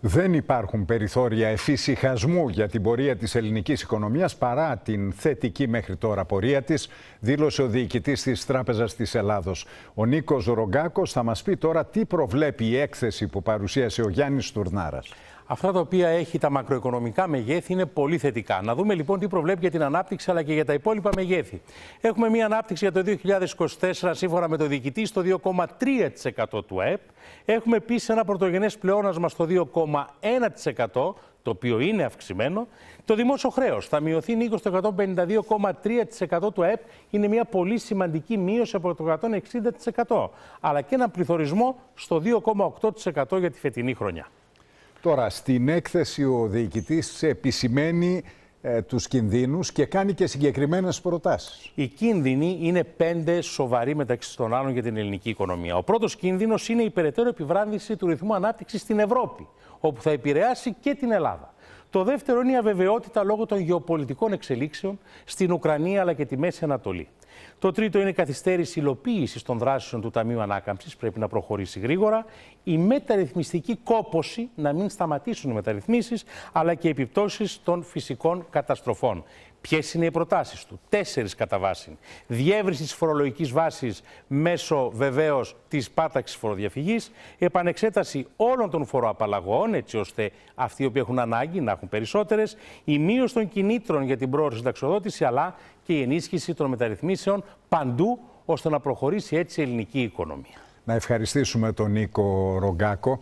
Δεν υπάρχουν περιθώρια εφησυχασμού για την πορεία της ελληνικής οικονομίας παρά την θετική μέχρι τώρα πορεία της, δήλωσε ο διοικητής της Τράπεζας της Ελλάδος. Ο Νίκος Ρογκάκος θα μας πει τώρα τι προβλέπει η έκθεση που παρουσίασε ο Γιάννης Τουρνάρας. Αυτά τα οποία έχει τα μακροοικονομικά μεγέθη είναι πολύ θετικά. Να δούμε λοιπόν τι προβλέπει για την ανάπτυξη αλλά και για τα υπόλοιπα μεγέθη. Έχουμε μια ανάπτυξη για το 2024 σύμφωνα με το διοικητή στο 2,3% του ΑΕΠ. Έχουμε επίσης ένα πρωτογενές πλεόνασμα στο 2,1% το οποίο είναι αυξημένο. Το δημόσιο χρέος θα μειωθεί νίκο στο 152,3% του ΑΕΠ. Είναι μια πολύ σημαντική μείωση από το 160%. Αλλά και ένα πληθωρισμό στο 2,8% για τη φετινή χρονιά. Τώρα, στην έκθεση ο διοικητής επισημαίνει ε, τους κινδύνους και κάνει και συγκεκριμένες προτάσεις. Οι κίνδυνοι είναι πέντε σοβαροί μεταξύ των άλλων για την ελληνική οικονομία. Ο πρώτος κίνδυνος είναι η περαιτέρω επιβράδυνση του ρυθμού ανάπτυξης στην Ευρώπη, όπου θα επηρεάσει και την Ελλάδα. Το δεύτερο είναι η αβεβαιότητα λόγω των γεωπολιτικών εξελίξεων στην Ουκρανία αλλά και τη Μέση Ανατολή. Το τρίτο είναι καθυστέρηση υλοποίησης των δράσεων του Ταμείου Ανάκαμψης. Πρέπει να προχωρήσει γρήγορα. Η μεταρρυθμιστική κόποση να μην σταματήσουν οι μεταρρυθμίσεις, αλλά και οι επιπτώσεις των φυσικών καταστροφών. Ποιες είναι οι προτάσεις του, τέσσερις κατά βάση. Διεύρυνση της φορολογικής βάσης μέσω βεβαίως της πάταξης φοροδιαφυγής, επανεξέταση όλων των φοροαπαλλαγών, έτσι ώστε αυτοί οι οποίοι έχουν ανάγκη να έχουν περισσότερες, η μείωση των κινήτρων για την πρόορη συνταξιοδότηση, αλλά και η ενίσχυση των μεταρρυθμίσεων παντού ώστε να προχωρήσει έτσι η ελληνική οικονομία. Να ευχαριστήσουμε τον Νίκο Ρογκάκο.